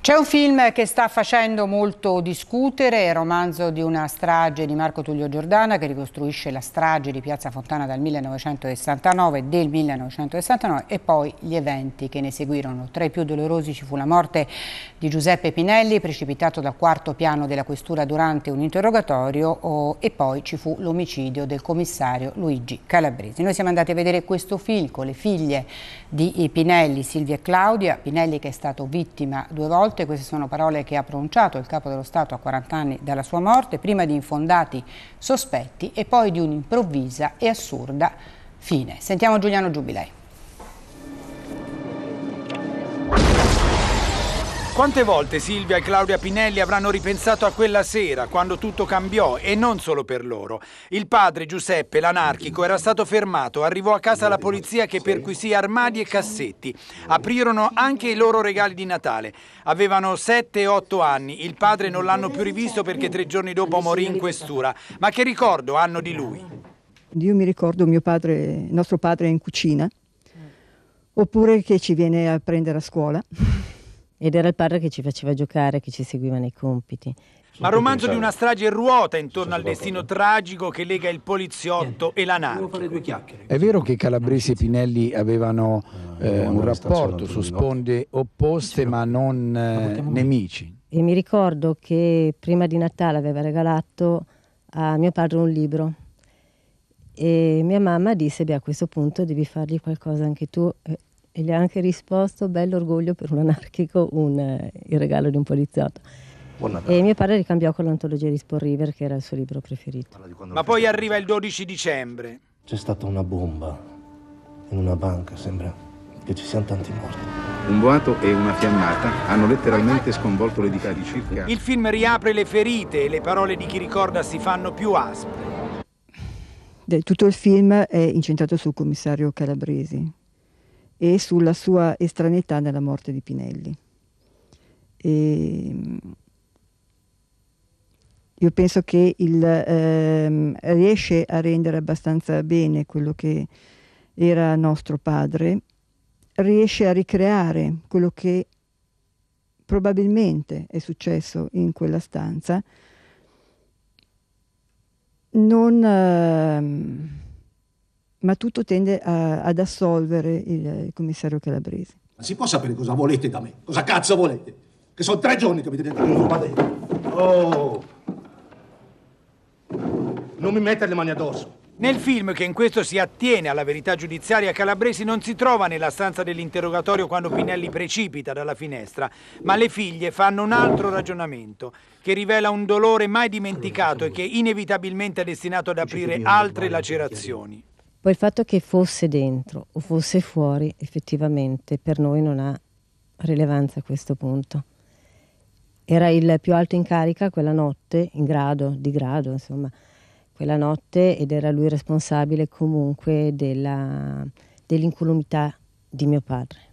C'è un film che sta facendo molto discutere, il romanzo di una strage di Marco Tullio Giordana che ricostruisce la strage di Piazza Fontana dal 1969, del 1969 e poi gli eventi che ne seguirono. Tra i più dolorosi ci fu la morte di Giuseppe Pinelli precipitato dal quarto piano della questura durante un interrogatorio e poi ci fu l'omicidio del commissario Luigi Calabresi. Noi siamo andati a vedere questo film con le figlie di Pinelli, Silvia e Claudia, Pinelli che è stato vittima due volte volte, queste sono parole che ha pronunciato il Capo dello Stato a 40 anni dalla sua morte, prima di infondati sospetti e poi di un'improvvisa e assurda fine. Sentiamo Giuliano Giubilei. Quante volte Silvia e Claudia Pinelli avranno ripensato a quella sera, quando tutto cambiò, e non solo per loro. Il padre Giuseppe, l'anarchico, era stato fermato, arrivò a casa la polizia che perquisì armadi e cassetti. Aprirono anche i loro regali di Natale. Avevano 7 8 anni, il padre non l'hanno più rivisto perché tre giorni dopo morì in questura. Ma che ricordo hanno di lui? Io mi ricordo mio padre, nostro padre in cucina, oppure che ci viene a prendere a scuola ed era il padre che ci faceva giocare, che ci seguiva nei compiti. Ma il romanzo di una strage ruota intorno al destino tragico che lega il poliziotto e la nave. È vero che Calabresi e Pinelli avevano eh, eh un rapporto su sponde opposte ma non eh, nemici. E mi ricordo che prima di Natale aveva regalato a mio padre un libro e mia mamma disse, beh a questo punto devi fargli qualcosa anche tu. Eh, e gli ha anche risposto bello orgoglio per un anarchico un, eh, il regalo di un poliziotto. E mio padre ricambiò con l'antologia di Sport River che era il suo libro preferito. Ma poi arriva il 12 dicembre. C'è stata una bomba in una banca, sembra che ci siano tanti morti. Un boato e una fiammata hanno letteralmente sconvolto l'edificio di circa... Il film riapre le ferite e le parole di chi ricorda si fanno più aspre. Tutto il film è incentrato sul commissario Calabresi, e sulla sua estraneità nella morte di Pinelli. E ehm, io penso che il, ehm, riesce a rendere abbastanza bene quello che era nostro padre, riesce a ricreare quello che probabilmente è successo in quella stanza, non... Ehm, ma tutto tende a, ad assolvere il, il commissario Calabrese. Ma si può sapere cosa volete da me? Cosa cazzo volete? Che sono tre giorni che mi tenete la roba dentro. Oh! Non mi mettere le mani addosso. Nel film che in questo si attiene alla verità giudiziaria, Calabresi non si trova nella stanza dell'interrogatorio quando Pinelli precipita dalla finestra, ma le figlie fanno un altro ragionamento che rivela un dolore mai dimenticato e che inevitabilmente è destinato ad aprire altre lacerazioni. Poi il fatto che fosse dentro o fosse fuori effettivamente per noi non ha rilevanza a questo punto. Era il più alto in carica quella notte, in grado, di grado insomma, quella notte ed era lui responsabile comunque della, dell'incolumità di mio padre.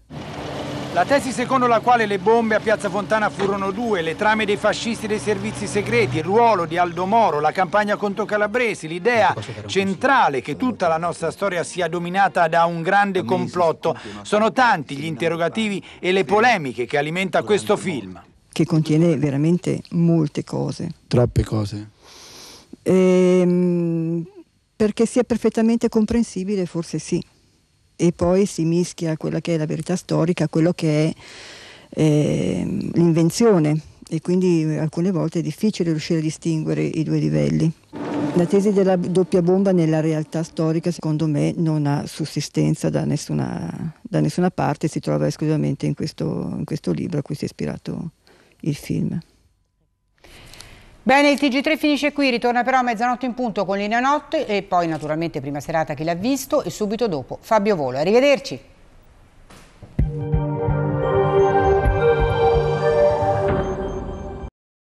La tesi secondo la quale le bombe a Piazza Fontana furono due, le trame dei fascisti dei servizi segreti, il ruolo di Aldo Moro, la campagna contro Calabresi, l'idea centrale che tutta la nostra storia sia dominata da un grande complotto, sono tanti gli interrogativi e le polemiche che alimenta questo film. Che contiene veramente molte cose. Troppe cose. Ehm, perché sia perfettamente comprensibile, forse sì e poi si mischia quella che è la verità storica a quello che è eh, l'invenzione e quindi eh, alcune volte è difficile riuscire a distinguere i due livelli. La tesi della doppia bomba nella realtà storica secondo me non ha sussistenza da nessuna, da nessuna parte, si trova esclusivamente in questo, in questo libro a cui si è ispirato il film. Bene, il TG3 finisce qui, ritorna però a mezzanotte in punto con Linea Notte e poi naturalmente prima serata chi l'ha visto e subito dopo Fabio Volo. Arrivederci.